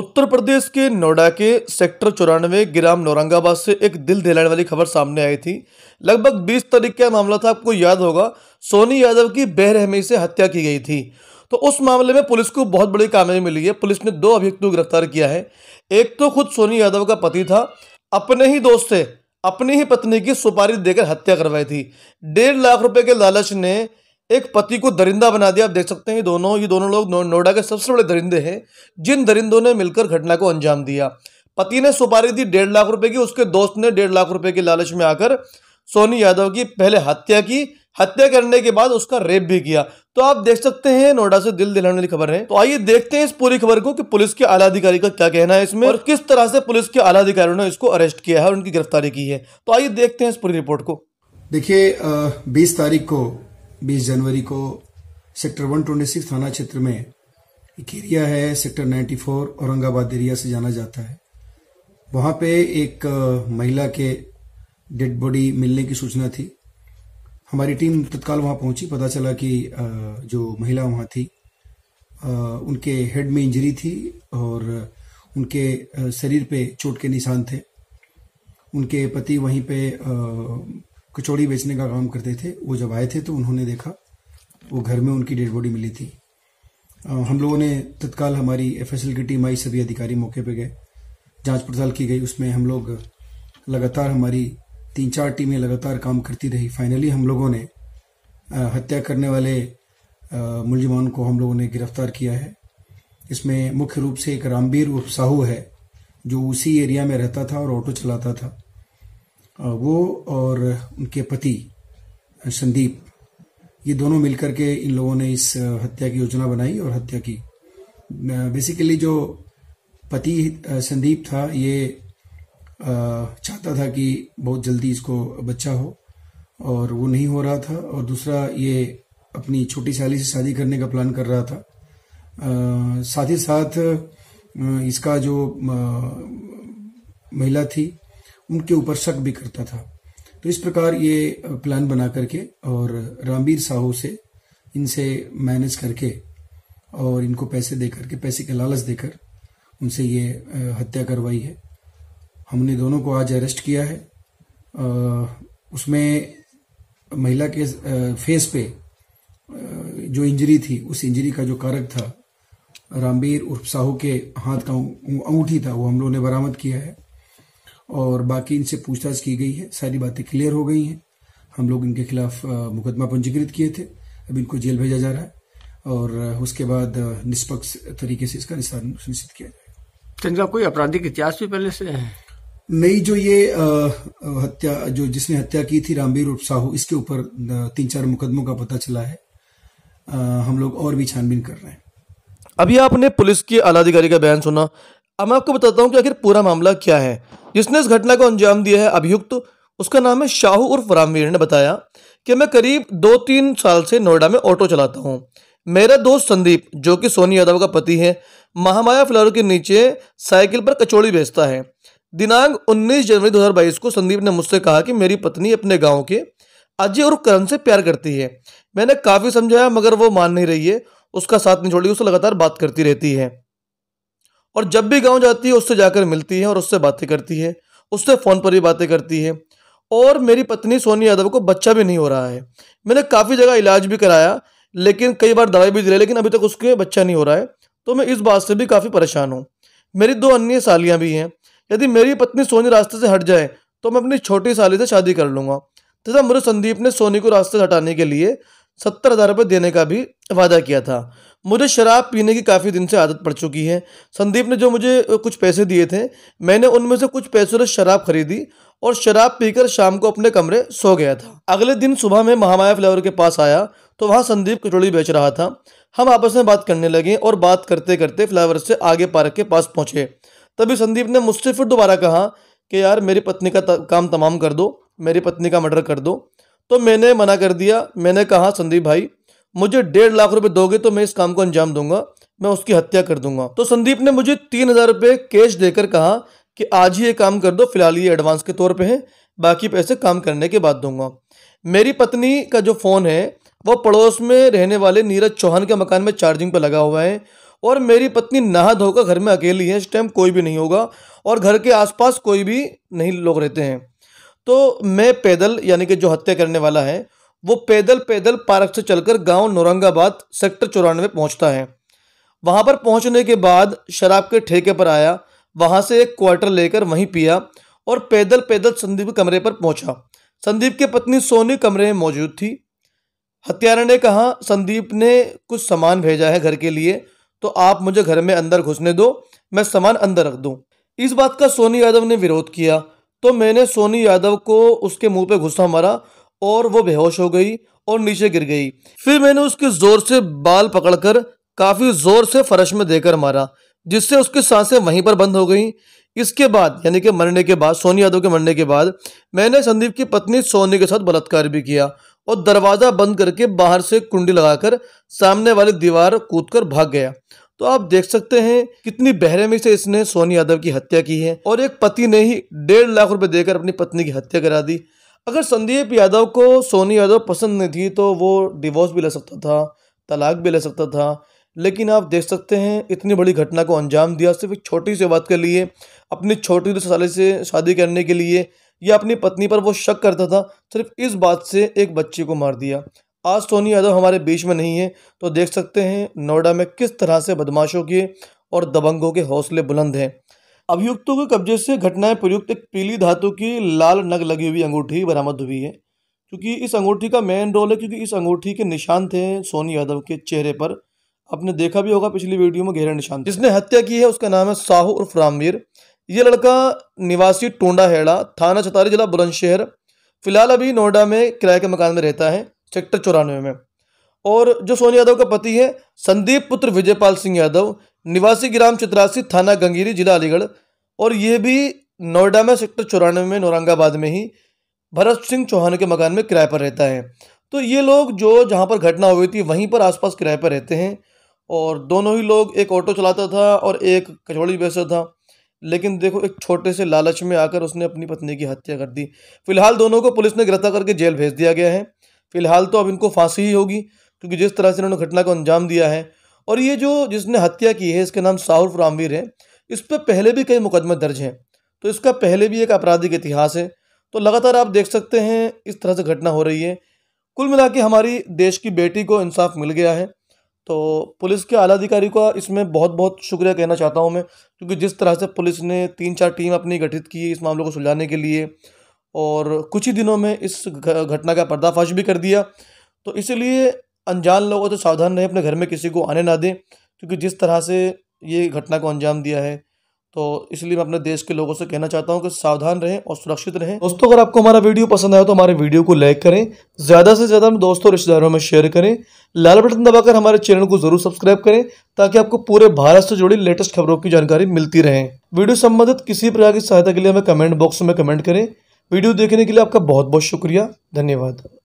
उत्तर प्रदेश के नोएडा के सेक्टर चौरानवे ग्राम नौरंगाबाद से एक दिल दहलाने वाली खबर सामने आई थी लगभग 20 तारीख का मामला था आपको याद होगा सोनी यादव की बेरहमी से हत्या की गई थी तो उस मामले में पुलिस को बहुत बड़ी कामयाबी मिली है पुलिस ने दो अभियुक्तों को गिरफ्तार किया है एक तो खुद सोनी यादव का पति था अपने ही दोस्त से अपनी ही पत्नी की सुपारी देकर हत्या करवाई थी डेढ़ लाख रुपये के लालच ने एक पति को दरिंदा बना दिया आप देख सकते हैं दोनों ये दोनों लोग नोएडा के सबसे बड़े दरिंदे हैं जिन दरिंदों ने मिलकर घटना को अंजाम दिया पति ने सुपारी दी डेढ़ लाख रुपए की उसके दोस्त ने डेढ़ लाख रुपए के लालच में आकर सोनी यादव की पहले हत्या की हत्या करने के बाद उसका रेप भी किया तो आप देख सकते हैं नोएडा से दिल दिलाने वाली खबर है तो आइए देखते हैं इस पूरी खबर को कि पुलिस के आला अधिकारी का क्या कहना है इसमें और किस तरह से पुलिस के आला अधिकारियों ने इसको अरेस्ट किया है और उनकी गिरफ्तारी की है तो आइए देखते हैं इस पूरी रिपोर्ट को देखिए बीस तारीख को बीस जनवरी को सेक्टर 126 थाना क्षेत्र में एक एरिया है सेक्टर 94 औरंगाबाद एरिया से जाना जाता है वहां पे एक महिला के डेड बॉडी मिलने की सूचना थी हमारी टीम तत्काल वहां पहुंची पता चला कि जो महिला वहां थी उनके हेड में इंजरी थी और उनके शरीर पे चोट के निशान थे उनके पति वहीं पे कचौड़ी बेचने का काम करते थे वो जब आए थे तो उन्होंने देखा वो घर में उनकी डेड बॉडी मिली थी हम लोगों ने तत्काल हमारी एफ की टीम आई सभी अधिकारी मौके पर गए जांच पड़ताल की गई उसमें हम लोग लगातार हमारी तीन चार टीमें लगातार काम करती रही फाइनली हम लोगों ने हत्या करने वाले मुलजमान को हम लोगों ने गिरफ्तार किया है इसमें मुख्य रूप से एक रामबीर उर्फ साहू है जो उसी एरिया में रहता था और ऑटो चलाता था वो और उनके पति संदीप ये दोनों मिलकर के इन लोगों ने इस हत्या की योजना बनाई और हत्या की बेसिकली जो पति संदीप था ये चाहता था कि बहुत जल्दी इसको बच्चा हो और वो नहीं हो रहा था और दूसरा ये अपनी छोटी साली से शादी करने का प्लान कर रहा था साथ ही साथ इसका जो महिला थी उनके ऊपर शक भी करता था तो इस प्रकार ये प्लान बना करके और रामवीर साहू से इनसे मैनेज करके और इनको पैसे दे करके पैसे के लालच देकर उनसे ये हत्या करवाई है हमने दोनों को आज अरेस्ट किया है उसमें महिला के फेस पे जो इंजरी थी उस इंजरी का जो कारक था रामबीर उर्फ साहू के हाथ का अंगूठी था वो हम लोगों ने बरामद किया है और बाकी इनसे पूछताछ की गई है सारी बातें क्लियर हो गई हैं हम लोग इनके खिलाफ मुकदमा पंजीकृत किए थे अब इनको जेल भेजा जा रहा है और उसके बाद निष्पक्ष तरीके से इसका निस्तारण सुनिश्चित किया जाएगा कोई आपराधिक इतिहास भी पहले से है नई जो ये आ, हत्या जो जिसने हत्या की थी रामवीर उप साहू इसके ऊपर तीन चार मुकदमों का पता चला है आ, हम लोग और भी छानबीन कर रहे हैं अभी आपने पुलिस के अधिकारी का बयान सुना अब मैं आपको बताता हूँ कि आखिर पूरा मामला क्या है जिसने इस घटना को अंजाम दिया है अभियुक्त उसका नाम है शाहू उर्फ रामवीर ने बताया कि मैं करीब दो तीन साल से नोएडा में ऑटो चलाता हूँ मेरा दोस्त संदीप जो कि सोनी यादव का पति है महामाया फ्लावर के नीचे साइकिल पर कचौड़ी बेचता है दिनांक 19 जनवरी 2022 को संदीप ने मुझसे कहा कि मेरी पत्नी अपने गांव के अजय और करण से प्यार करती है मैंने काफ़ी समझाया मगर वो मान नहीं रही है उसका साथ नहीं छोड़ी उसे लगातार बात करती रहती है और जब भी गाँव जाती है उससे जाकर मिलती है और उससे बातें करती है उससे फ़ोन पर ही बातें करती है और मेरी पत्नी सोनी यादव को बच्चा भी नहीं हो रहा है मैंने काफ़ी जगह इलाज भी कराया लेकिन कई बार दवाई भी दिलाई लेकिन अभी तक उसके बच्चा नहीं हो रहा है तो मैं इस बात से भी काफ़ी परेशान हूँ मेरी दो अन्य सालियाँ भी हैं यदि मेरी पत्नी सोनी रास्ते से हट जाए तो मैं अपनी छोटी साली से शादी कर लूँगा तथा मुझे संदीप ने सोनी को रास्ते से हटाने के लिए सत्तर हज़ार रुपये देने का भी वादा किया था मुझे शराब पीने की काफ़ी दिन से आदत पड़ चुकी है संदीप ने जो मुझे कुछ पैसे दिए थे मैंने उनमें से कुछ पैसों से शराब खरीदी और शराब पीकर शाम को अपने कमरे सो गया था अगले दिन सुबह में महामाया फ्लेवर के पास आया तो वहाँ संदीप कचौड़ी बेच रहा था हम आपस में बात करने लगे और बात करते करते फ्लावर से आगे पार्क के पास पहुँचे तभी संदीप ने मुझसे फिर दोबारा कहा कि यार मेरी पत्नी का काम तमाम कर दो मेरी पत्नी का मर्डर कर दो तो मैंने मना कर दिया मैंने कहा संदीप भाई मुझे डेढ़ लाख रुपए दोगे तो मैं इस काम को अंजाम दूंगा मैं उसकी हत्या कर दूंगा तो संदीप ने मुझे तीन हजार रुपये कैश देकर कहा कि आज ही ये काम कर दो फिलहाल ये एडवांस के तौर पे है बाकी पैसे काम करने के बाद दूंगा मेरी पत्नी का जो फ़ोन है वो पड़ोस में रहने वाले नीरज चौहान के मकान में चार्जिंग पर लगा हुआ है और मेरी पत्नी नहा धोकर घर में अकेली है इस टाइम कोई भी नहीं होगा और घर के आसपास कोई भी नहीं लोग रहते हैं तो मैं पैदल यानी कि जो हत्या करने वाला है वो पैदल पैदल पार्क से चलकर गांव नौरंगाबाद सेक्टर चौरानवे पहुंचता है वहां पर पहुंचने के बाद शराब के ठेके पर आया वहां से एक क्वार्टर लेकर वहीं पिया और पैदल पैदल संदीप कमरे पर पहुंचा संदीप की पत्नी सोनी कमरे में मौजूद थी हत्यारा ने कहा संदीप ने कुछ सामान भेजा है घर के लिए तो आप मुझे घर में अंदर घुसने दो मैं सामान अंदर रख दूँ इस बात का सोनी यादव ने विरोध किया तो मैंने सोनी यादव को उसके मुंह पे गुस्सा मारा और वो बेहोश हो गई और नीचे गिर गई फिर मैंने उसके जोर से बाल पकड़कर काफी जोर से फर्श में देकर मारा जिससे उसकी सांसें वहीं पर बंद हो गईं इसके बाद यानी कि मरने के बाद सोनी यादव के मरने के बाद मैंने संदीप की पत्नी सोनी के साथ बलात्कार भी किया और दरवाज़ा बंद करके बाहर से कुंडी लगाकर सामने वाली दीवार कूद भाग गया तो आप देख सकते हैं कितनी बहरेमी से इसने सोनी यादव की हत्या की है और एक पति ने ही डेढ़ लाख रुपए देकर अपनी पत्नी की हत्या करा दी अगर संदीप यादव को सोनी यादव पसंद नहीं थी तो वो डिवोर्स भी ले सकता था तलाक भी ले सकता था लेकिन आप देख सकते हैं इतनी बड़ी घटना को अंजाम दिया सिर्फ एक छोटी सी बात के लिए अपनी छोटी साले से शादी करने के लिए या अपनी पत्नी पर वो शक करता था सिर्फ इस बात से एक बच्चे को मार दिया आज सोनी यादव हमारे बीच में नहीं है तो देख सकते हैं नोएडा में किस तरह से बदमाशों के और दबंगों के हौसले बुलंद हैं अभियुक्तों के कब्जे से घटनाएं प्रयुक्त एक पीली धातु की लाल नग लगी हुई अंगूठी बरामद हुई है क्योंकि इस अंगूठी का मेन रोल है क्योंकि इस अंगूठी के निशान थे सोनी यादव के चेहरे पर आपने देखा भी होगा पिछली वीडियो में गहरे निशान जिसने हत्या की है उसका नाम है साहू उर्फ रामवीर ये लड़का निवासी टोंडा हेड़ा थाना छतारी जिला बुलंदशहर फिलहाल अभी नोएडा में किराए के मकान में रहता है सेक्टर चौरानवे में और जो सोनी यादव का पति है संदीप पुत्र विजयपाल सिंह यादव निवासी ग्राम चित्रासी थाना गंगीरी जिला अलीगढ़ और यह भी नोएडा में सेक्टर चौरानवे में नौरंगाबाद में ही भरत सिंह चौहान के मकान में किराए पर रहता है तो ये लोग जो जहाँ पर घटना हुई थी वहीं पर आसपास किराए पर रहते हैं और दोनों ही लोग एक ऑटो चलाता था और एक कचौड़ी बेचता था लेकिन देखो एक छोटे से लालच में आकर उसने अपनी पत्नी की हत्या कर दी फिलहाल दोनों को पुलिस ने गिरफ्तार करके जेल भेज दिया गया है फिलहाल तो अब इनको फांसी ही होगी क्योंकि जिस तरह से इन्होंने घटना को अंजाम दिया है और ये जो जिसने हत्या की है इसका नाम साहुल रामवीर है इस पर पहले भी कई मुकदमे दर्ज हैं तो इसका पहले भी एक आपराधिक इतिहास है तो लगातार आप देख सकते हैं इस तरह से घटना हो रही है कुल मिला के हमारी देश की बेटी को इंसाफ मिल गया है तो पुलिस के आला अधिकारी का इसमें बहुत बहुत शुक्रिया कहना चाहता हूँ मैं क्योंकि जिस तरह से पुलिस ने तीन चार टीम अपनी गठित की इस मामले को सुलझाने के लिए और कुछ ही दिनों में इस घटना का पर्दाफाश भी कर दिया तो इसलिए अनजान लोगों से तो सावधान रहें अपने घर में किसी को आने ना दें क्योंकि जिस तरह से ये घटना को अंजाम दिया है तो इसलिए मैं अपने देश के लोगों से कहना चाहता हूँ कि सावधान रहें और सुरक्षित रहें दोस्तों अगर आपको हमारा वीडियो पसंद आया तो हमारे वीडियो को लाइक करें ज़्यादा से ज़्यादा दोस्तों रिश्तेदारों में शेयर करें लाल बटन दबाकर हमारे चैनल को जरूर सब्सक्राइब करें ताकि आपको पूरे भारत से जुड़ी लेटेस्ट खबरों की जानकारी मिलती रहे वीडियो संबंधित किसी प्रकार की सहायता के लिए हमें कमेंट बॉक्स में कमेंट करें वीडियो देखने के लिए आपका बहुत बहुत शुक्रिया धन्यवाद